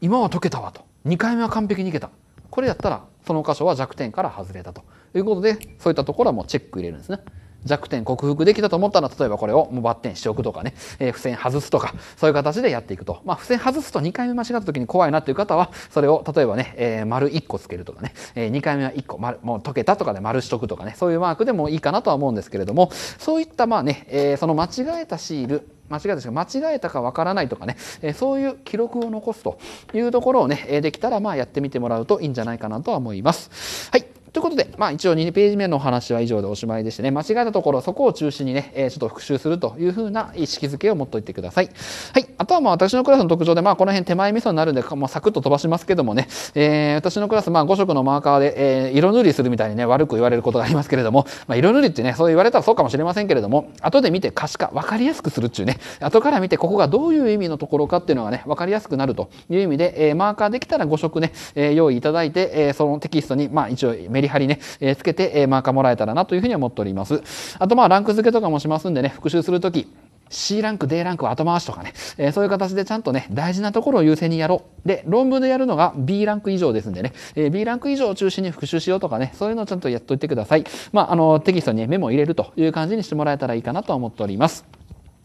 今は解けたわと2回目は完璧にいけたこれやったらその箇所は弱点から外れたとということでそういったところはもうチェック入れるんですね。弱点克服できたと思ったら例えばこれをもうバッテンしておくとかね、えー、付箋外すとかそういう形でやっていくと、まあ、付箋外すと2回目間違った時に怖いなっていう方はそれを例えばね、えー、丸1個つけるとかね、えー、2回目は1個丸もう溶けたとかで丸しとくとかねそういうマークでもいいかなとは思うんですけれどもそういったまあね、えー、その間違えたシール間違えた間違えたかわからないとかね、えそういう記録を残すというところをね、できたらまあやってみてもらうといいんじゃないかなとは思います。はいということで、まあ、一応2ページ目のお話は以上でおしまいでしてね、間違えたところ、そこを中心にね、えー、ちょっと復習するというふうな意識づけを持っておいてください。はい。あとはまあ私のクラスの特徴で、まあ、この辺手前味噌になるんで、もうサクッと飛ばしますけどもね、えー、私のクラス、まあ、5色のマーカーで、えー、色塗りするみたいにね、悪く言われることがありますけれども、まあ、色塗りってね、そう言われたらそうかもしれませんけれども、後で見て可視化、分かりやすくするっちゅうね、後から見てここがどういう意味のところかっていうのがね、分かりやすくなるという意味で、えー、マーカーできたら5色ね、えー、用意いただいて、えー、そのテキストに、まあ、一応メメリハリね、えつけて、えマーカーもらえたらなというふうに思っております。あとまあランク付けとかもしますんでね、復習するとき、C ランク、D ランクは後回しとかね、えー、そういう形でちゃんとね、大事なところを優先にやろう。で、論文でやるのが B ランク以上ですんでね、えー、B ランク以上を中心に復習しようとかね、そういうのをちゃんとやっといてください。まあ、あの、テキストに、ね、メモを入れるという感じにしてもらえたらいいかなと思っております。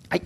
はい。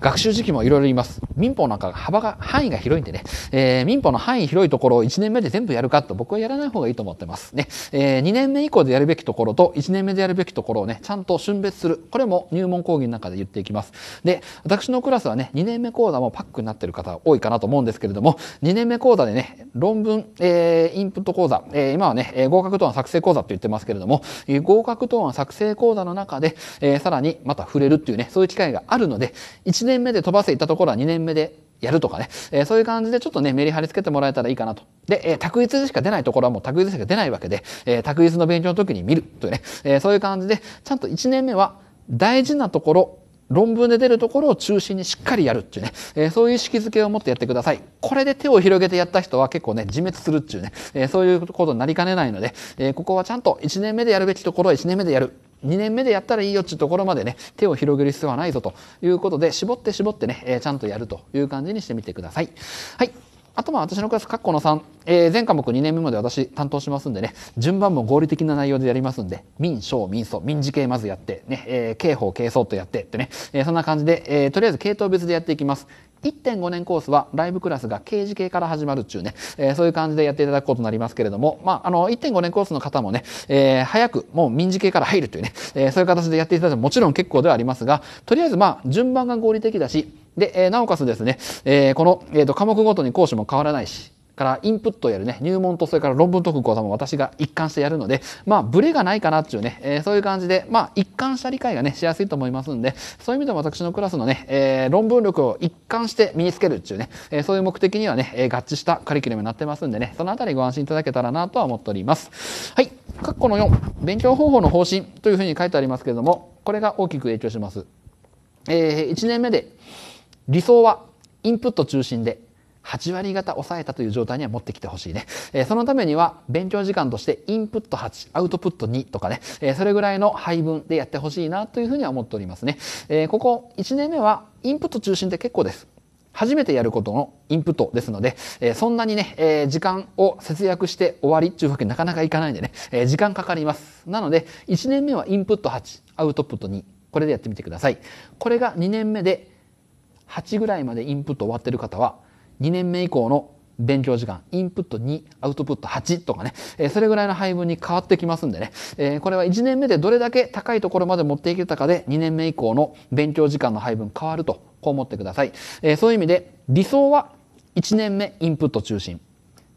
学習時期もいろいろ言います。民法なんか幅が、範囲が広いんでね、えー、民法の範囲広いところを1年目で全部やるかと僕はやらない方がいいと思ってますね。えー、2年目以降でやるべきところと1年目でやるべきところをね、ちゃんと春別する。これも入門講義の中で言っていきます。で、私のクラスはね、2年目講座もパックになってる方多いかなと思うんですけれども、2年目講座でね、論文、えー、インプット講座、えー、今はね、え合格答案作成講座って言ってますけれども、合格答案作成講座の中で、えー、さらにまた触れるっていうね、そういう機会があるるので、1年目で飛ばせいったところは2年目でやるとかね、えー、そういう感じでちょっとね、メリハリつけてもらえたらいいかなと。で、えー、択一でしか出ないところはもう択一でしか出ないわけで、えー、択一の勉強の時に見るというね、えー、そういう感じで、ちゃんと1年目は大事なところ、論文で出るところを中心にしっかりやるっていうね、えー、そういう意識づけを持ってやってください。これで手を広げてやった人は結構ね、自滅するっていうね、えー、そういうことになりかねないので、えー、ここはちゃんと1年目でやるべきところは1年目でやる。2年目でやったらいいよっていうところまでね、手を広げる必要はないぞということで、絞って絞ってね、えちゃんとやるという感じにしてみてください。はい。あとは私のクラス、括弧の3、えー、全科目2年目まで私担当しますんでね、順番も合理的な内容でやりますんで、民、小、民、素、民事系まずやって、ね、えー、刑法、刑相とやってってね、えー、そんな感じで、えー、とりあえず系統別でやっていきます。1.5年コースはライブクラスが刑事系から始まるっちゅうね、えー、そういう感じでやっていただくことになりますけれども、まあ、あの、1.5年コースの方もね、えー、早くもう民事系から入るというね、えー、そういう形でやっていただくももちろん結構ではありますが、とりあえずまあ、順番が合理的だし、で、えー、なおかつですね、えー、この、えーと、科目ごとに講師も変わらないし、からインプットをやるね、入門とそれから論文く講座も私が一貫してやるので、まあ、ブレがないかなっていうね、えー、そういう感じで、まあ、一貫した理解がね、しやすいと思いますんで、そういう意味では私のクラスのね、えー、論文力を一貫して身につけるっていうね、えー、そういう目的にはね、え合致したカリキュラムになってますんでね、そのあたりご安心いただけたらなとは思っております。はい。括弧の4、勉強方法の方針というふうに書いてありますけれども、これが大きく影響します。え1年目で、理想はインプット中心で8割方抑えたという状態には持ってきてほしいね、えー、そのためには勉強時間としてインプット8アウトプット2とかね、えー、それぐらいの配分でやってほしいなというふうには思っておりますね、えー、ここ1年目はインプット中心で結構です初めてやることのインプットですので、えー、そんなにね、えー、時間を節約して終わりっていうわけになかなかいかないんでね、えー、時間かかります。なので、1年目はインプット8、アウトプット2、これでやってみてください。これが2年目で8ぐらいまでインプット終わってる方は2年目以降の勉強時間、インプット2、アウトプット8とかね、えー、それぐらいの配分に変わってきますんでね、えー、これは1年目でどれだけ高いところまで持っていけたかで、2年目以降の勉強時間の配分変わると、こう思ってください。えー、そういう意味で、理想は1年目インプット中心。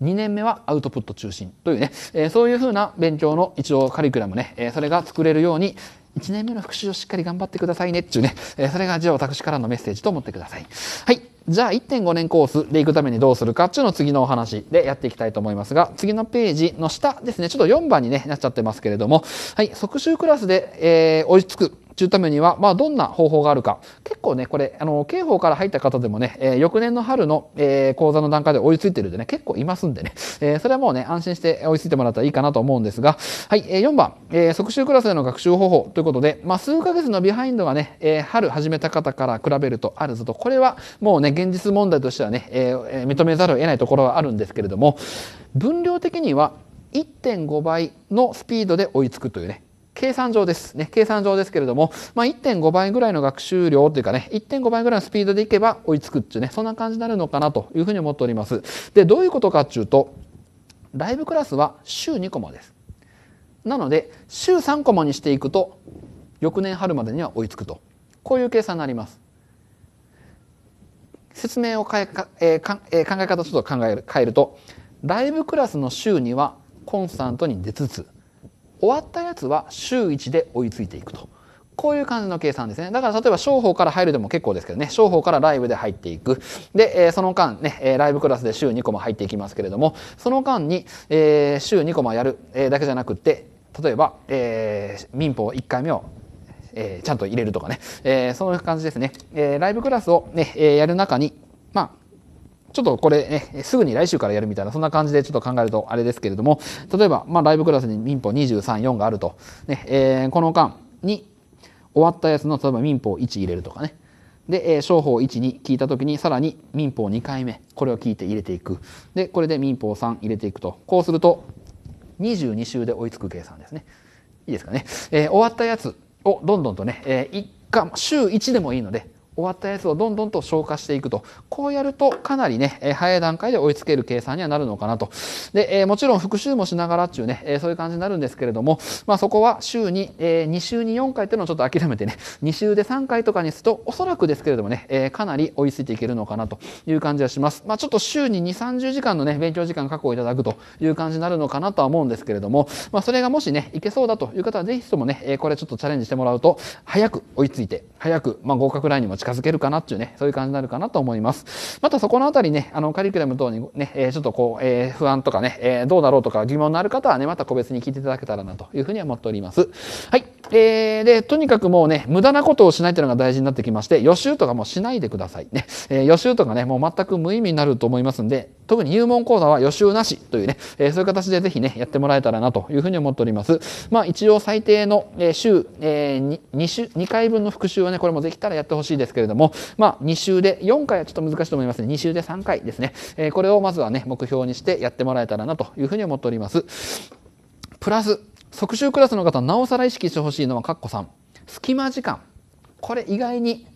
2年目はアウトプット中心というね、えそういうふうな勉強の一応カリキュラムね、えそれが作れるように1年目の復習をしっかり頑張ってくださいねっちゅうね、えそれがじゃあ私からのメッセージと思ってください。はい。じゃあ1.5年コースで行くためにどうするかっていうのを次のお話でやっていきたいと思いますが、次のページの下ですね、ちょっと4番に、ね、なっちゃってますけれども、はい、即習クラスで、えー、追いつくちゅうためには、まあ、どんな方法があるか。結構ね、これ、あの、刑法から入った方でもね、えー、翌年の春の、えー、講座の段階で追いついてるでね、結構いますんでね、えー、それはもうね、安心して追いついてもらったらいいかなと思うんですが、はい、えー、4番、えー、即習クラスでの学習方法ということで、まあ、数ヶ月のビハインドがね、えー、春始めた方から比べるとあるぞと、これはもうね、現実問題としてはね、えー、認めざるを得ないところはあるんですけれども、分量的には1.5倍のスピードで追いつくというね計算上ですね計算上ですけれども、まあ、1.5倍ぐらいの学習量というかね1.5倍ぐらいのスピードでいけば追いつくっていうねそんな感じになるのかなというふうに思っておりますでどういうことかっていうとライブクラスは週2コマですなので週3コマにしていくと翌年春までには追いつくとこういう計算になります説明を変ええー、か、えー、考え方をちょっと考える変えるとライブクラスの週にはコンスタントに出つつ終わったやつは週1で追いついていくと。こういう感じの計算ですね。だから例えば商法から入るでも結構ですけどね、商法からライブで入っていく。で、えー、その間ね、えー、ライブクラスで週2コマ入っていきますけれども、その間に、えー、週2コマやる、えだけじゃなくって、例えば、え民法1回目をえちゃんと入れるとかね、えそういう感じですね。えライブクラスをね、えやる中に、まあちょっとこれね、すぐに来週からやるみたいな、そんな感じでちょっと考えるとあれですけれども、例えば、まあ、ライブクラスに民法23、4があると、ねえー、この間に終わったやつの、例えば民法1入れるとかね、で、えー、商法1、2聞いたときに、さらに民法2回目、これを聞いて入れていく。で、これで民法3入れていくと。こうすると、22週で追いつく計算ですね。いいですかね。えー、終わったやつをどんどんとね、えー、週1でもいいので、終わったやつをどんどんと消化していくとこうやるとかなりね、早い段階で追いつける計算にはなるのかなとで、えもちろん復習もしながらっていうね、えそういう感じになるんですけれども、まあ、そこは週に、え2週に4回っていうのをちょっと諦めてね2週で3回とかにするとおそらくですけれどもね、えかなり追いついていけるのかなという感じはします、まあ、ちょっと週に2 3 0時間のね勉強時間確保いただくという感じになるのかなとは思うんですけれども、まあ、それがもしねいけそうだという方はぜひともね、えこれちょっとチャレンジしてもらうと早く追いついて早く、まあ合格ラインにも近近づけるかなっていうね、そういう感じになるかなと思います。またそこのあたりね、あの、カリキュラム等にね、えちょっとこう、え不安とかね、えどうだろうとか疑問のある方はね、また個別に聞いていただけたらなというふうに思っております。はい。えー、で、とにかくもうね、無駄なことをしないというのが大事になってきまして、予習とかもしないでくださいね。えー、予習とかね、もう全く無意味になると思いますんで、特に入門講座は予習なしというね、えー、そういう形でぜひね、やってもらえたらなというふうに思っております。まあ一応最低の、え週、え 2, 週、2回分の復習はね、これもできたらやってほしいですけれども、まあ、2週で4回はちょっと難しいと思いますね2週で3回ですね、えー、これをまずはね目標にしてやってもらえたらなというふうに思っておりますプラス即習クラスの方なおさら意識してほしいのはカッコさん隙間時間これ意外に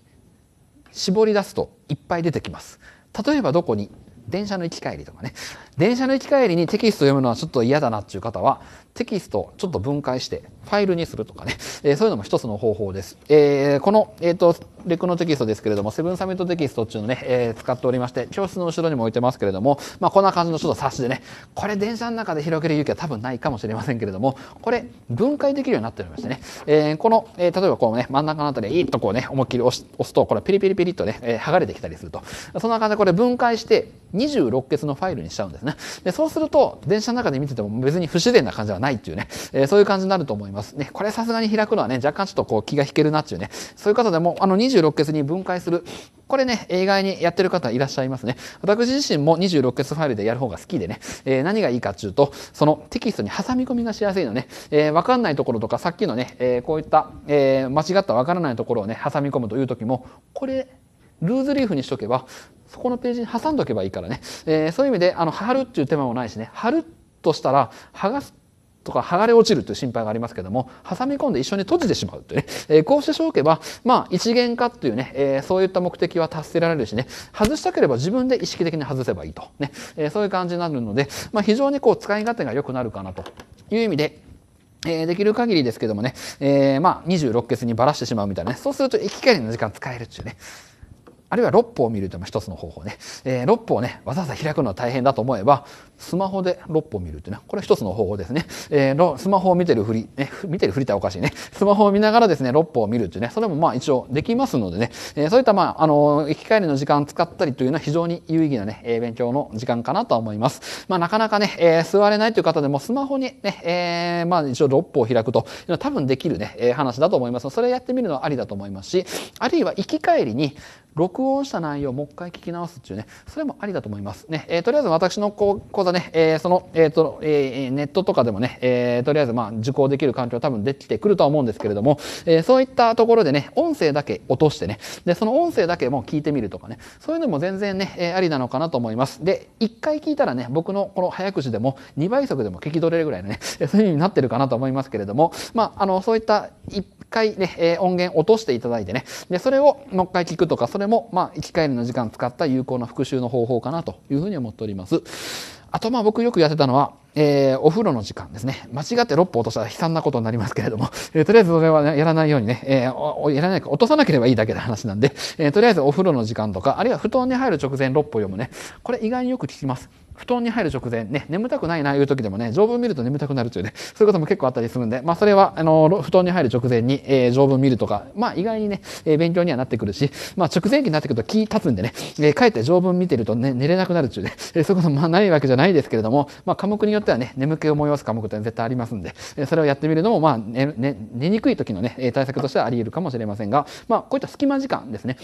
絞り出すといっぱい出てきます例えばどこに電車の行き帰りとかね電車の行き帰りにテキスト読むのはちょっと嫌だなっていう方は、テキストをちょっと分解してファイルにするとかね、えー、そういうのも一つの方法です。えー、この、えっ、ー、と、レクのテキストですけれども、セブンサミットテキストっていうのね、え使っておりまして、教室の後ろにも置いてますけれども、まあ、こんな感じのちょっと冊子でね、これ電車の中で広げる勇気は多分ないかもしれませんけれども、これ分解できるようになっておりましてね、えこの、え例えばこうね、真ん中のあたり、いいとこうね、思いっきり押すと、これピリピリピリっとね、え剥がれてきたりすると。そんな感じでこれ分解して、26ケツのファイルにしちゃうんですね。ね。で、そうすると、電車の中で見てても別に不自然な感じはないっていうね、えー、そういう感じになると思います。ね、これさすがに開くのはね、若干ちょっとこう気が引けるなっていうね、そういう方でも、あの26ケースに分解する、これね、意外にやってる方いらっしゃいますね。私自身も26ケースファイルでやる方が好きでね、えー、何がいいかっていうと、そのテキストに挟み込みがしやすいのね、えー、わかんないところとか、さっきのね、えー、こういった、えー、間違ったわからないところをね、挟み込むという時も、これ、ルーズリーフにしとけばそこのページに挟んどけばいいからね。えー、そういう意味で、あの、貼るっていう手間もないしね、貼るとしたら、剥がすとか剥がれ落ちるという心配がありますけども挟み込んで一緒に閉じてしまうというね、えー、こうしてしておけばまあ一元化っていうね、えー、そういった目的は達せられるしね外したければ自分で意識的に外せばいいとね、えー、そういう感じになるので、まあ、非常にこう使い勝手が良くなるかなという意味でえー、できる限りですけどもね、えー、まあ26ケツにばらしてしまうみたいなね、そうすると生き返りの時間使えるっていうね、あるいは6歩を見るというのも一つの方法ね。えー、6歩をね、わざわざ開くのは大変だと思えば、スマホで6歩を見るというのは、これ一つの方法ですね。えー、スマホを見てるふり、ね、見てるふりっておかしいね。スマホを見ながらですね、6歩を見るというね、それもまあ一応できますのでね、えー、そういった、まあ、あの、行き帰りの時間を使ったりというのは非常に有意義なね、えー、勉強の時間かなと思います。まあなかなかね、えー、座れないという方でも、スマホにね、えー、まあ一応6歩を開くというのは多分できるね、えー、話だと思います。それやってみるのはありだと思いますし、あるいは行き帰りに音した内容をもう一回聞き直すっていうね、それもありだと思います。ね、えー、とりあえず私の講座ね、えー、その、えっ、ー、と、えー、ネットとかでもね、えー、とりあえずまあ受講できる環境は多分できてくるとは思うんですけれども、えー、そういったところでね、音声だけ落としてね、で、その音声だけも聞いてみるとかね、そういうのも全然ね、えー、ありなのかなと思います。で、一回聞いたらね、僕のこの早口でも2倍速でも聞き取れるぐらいのね、そういう風になってるかなと思いますけれども、まあ、あの、そういった一回ね、え音源落としていただいてね、で、それをもう一回聞くとか、それも、まあ、行き帰りの時間使った有効な復習の方法かなというふうに思っております。あと、まあ、僕よくやってたのは、えー、お風呂の時間ですね。間違って6歩落としたら悲惨なことになりますけれども、えー、とりあえずそれは、ね、やらないようにね、えー、やらないか、落とさなければいいだけの話なんで、えー、とりあえずお風呂の時間とか、あるいは布団に入る直前6歩読むね。これ意外によく聞きます。布団に入る直前ね眠たくないないう時でもね条文見ると眠たくなるというねそういうことも結構あったりするんでまあそれはあの布団に入る直前に、えー、条文見るとかまあ意外にね、えー、勉強にはなってくるしまあ直前期になってくると気立つんでね、えー、かえって条文見てるとね寝れなくなるっていうね、えー、そういうこともないわけじゃないですけれどもまあ科目によってはね眠気を催す科目って絶対ありますんで、えー、それをやってみるのもまあ、ねね、寝にくい時のね対策としてはあり得るかもしれませんがまあこういった隙間時間ですね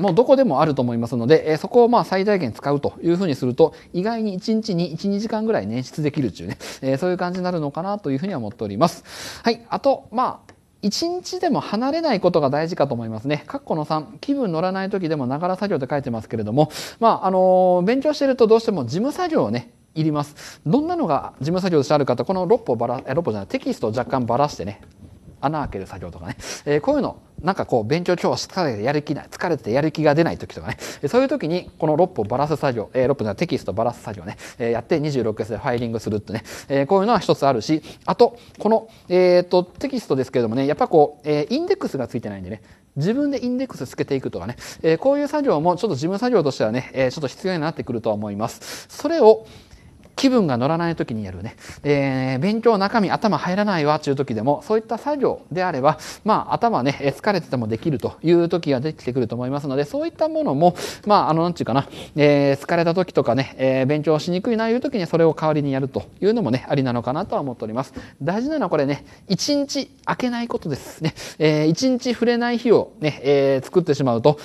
もうどこでもあると思いますので、えそこをまあ最大限使うというふうにすると意外に1日に12時間ぐらい捻出できるっていうね、えそういう感じになるのかなというふうには思っております。はい、あとまあ一日でも離れないことが大事かと思いますね。括弧の3、気分乗らない時でもながら作業って書いてますけれども、まあ、あの勉強してるとどうしても事務作業をね、いります。どんなのが事務作業としてあるかと、この6歩ばら、え、6歩じゃない、テキストを若干ばらしてね、穴開ける作業とかね、えー、こういうのなんかこう勉強今日疲れてやる気ない疲れてやる気が出ない時とかねそういう時にこの6歩バラす作業、えー、6歩のテキストバラす作業ね、えー、やって 26S でファイリングするってね、えー、こういうのは一つあるしあとこの、えーと、とテキストですけれどもねやっぱこう、えー、インデックスがついてないんでね自分でインデックスつけていくとかね、えー、こういう作業もちょっと事務作業としてはね、えー、ちょっと必要になってくるとは思います。それを気分が乗らない時にやるね、えー、勉強中身頭入らないわという時でもそういった作業であれば、まあ、頭ね疲れててもできるという時ができてくると思いますのでそういったものもまああのんちゅうかな、えー、疲れた時とかね、えー、勉強しにくいなという時にそれを代わりにやるというのもねありなのかなとは思っております大事なのはこれね一日開けないことですね、えー、1日触れない日をね、えー、作ってしまうと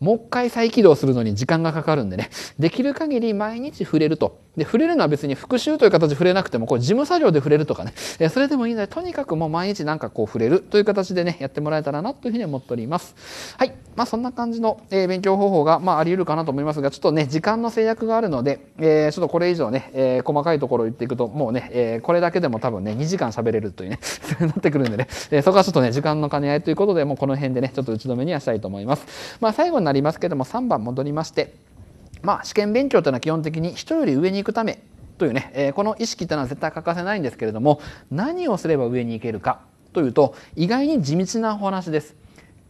もう一回再起動するのに時間がかかるんでねできる限り毎日触れるとで、触れるのは別に復習という形で触れなくても、こう事務作業で触れるとかね、えそれでもいいので、とにかくもう毎日なんかこう触れるという形でね、やってもらえたらなというふうに思っております。はい。まあ、そんな感じの、え勉強方法が、まあ、あり得るかなと思いますが、ちょっとね、時間の制約があるので、えー、ちょっとこれ以上ね、えー、細かいところを言っていくと、もうね、えー、これだけでも多分ね、2時間喋れるというね、なってくるんでね、えそこはちょっとね、時間の兼ね合いということで、もうこの辺でね、ちょっと打ち止めにはしたいと思います。まあ、最後になりますけども、3番戻りまして、まあ、試験勉強というのは基本的に人より上に行くためというね、えー、この意識というのは絶対欠かせないんですけれども何をすれば上に行けるかというと意外に地道なお話です。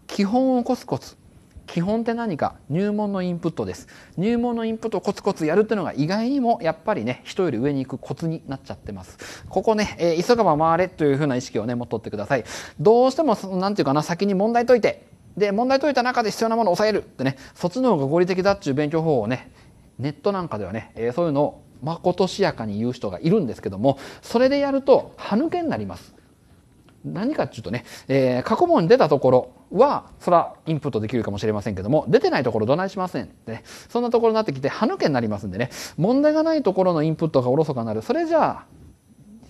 基本をコツコツ基本って何か入門のインプットです入門のインプットをコツコツやるっていうのが意外にもやっぱりね人より上に行くコツになっちゃってますここね、えー、急がば回れというふうな意識をね持っとってくださいどうしても何て言うかな先に問題解いてで、問題解いた中で必要なものを抑えるってね、そっちの方が合理的だっていう勉強方法をね、ネットなんかではね、えー、そういうのをまことしやかに言う人がいるんですけども、それでやると、歯抜けになります。何かっていうとね、えー、過去問に出たところは、そらインプットできるかもしれませんけども、出てないところどないしませんってね、そんなところになってきて、歯抜けになりますんでね、問題がないところのインプットがおろそかになる。それじゃあ、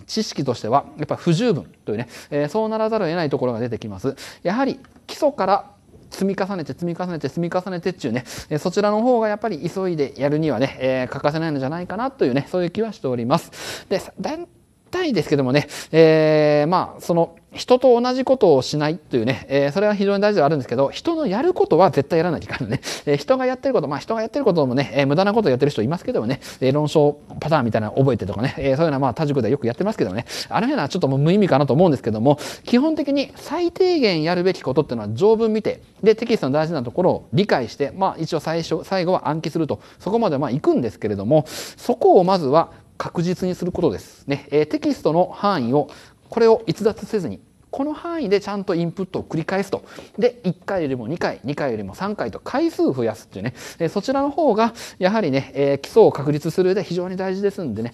知識としてはやっぱ不十分というね、えー、そうならざるを得ないところが出てきます。やはり基礎から積み重ねて積み重ねて積み重ねてっていうね、えそちらの方がやっぱり急いでやるにはね、え欠かせないのじゃないかなというね、そういう気はしております。で、たいですけどもね、えー、まあ、その、人と同じことをしないというね、えー、それは非常に大事ではあるんですけど、人のやることは絶対やらないからね、えー、人がやってること、まあ人がやってることもね、えー、無駄なことをやってる人いますけどもね、えー、論証パターンみたいなの覚えてとかね、えー、そういうのはまあ他塾でよくやってますけどね、あのうはちょっともう無意味かなと思うんですけども、基本的に最低限やるべきことっていうのは条文見て、で、テキストの大事なところを理解して、まあ一応最初、最後は暗記すると、そこまでまあ行くんですけれども、そこをまずは確実にすることですね、えー、テキストの範囲をこれを逸脱せずにこの範囲でちゃんとインプットを繰り返すと。で、1回よりも2回、2回よりも3回と回数増やすっていうね、そちらの方が、やはりね、えー、基礎を確立する上で非常に大事ですんでね、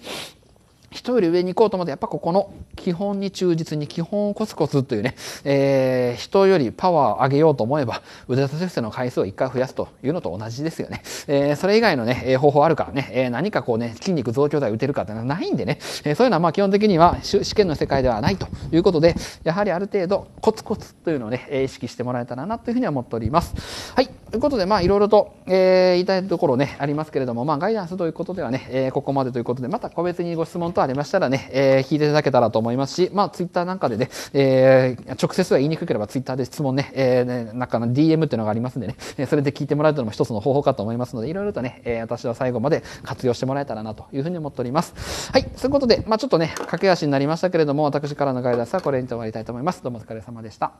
人より上に行こうと思ってやっぱここの基本に忠実に基本をコツコツというね、えー、人よりパワーを上げようと思えば腕立て伏せの回数を一回増やすというのと同じですよね、えー、それ以外のね方法あるからね、えー、何かこうね筋肉増強剤打てるかってのはないんでね、えそういうのはまあ基本的には試験の世界ではないということでやはりある程度コツコツというのをね意識してもらえたらなというふうには思っておりますはいということでまあいろいろと、え言いたいところねありますけれどもまあガイダンスということではね、えここまでということでまた個別にご質問とことありましたらね、えー、聞いていただけたらと思いますし、まあ、ツイッターなんかでね、えー、直接は言いにくければツイッターで質問ね、えー、ね、なんかの DM っていうのがありますんでね、それで聞いてもらうというのも一つの方法かと思いますので、いろいろとね、え私は最後まで活用してもらえたらなというふうに思っております。はい、そういうことで、まあ、ちょっとね、駆け足になりましたけれども、私からのガイダンスはこれにて終わりたいと思います。どうもお疲れ様でした。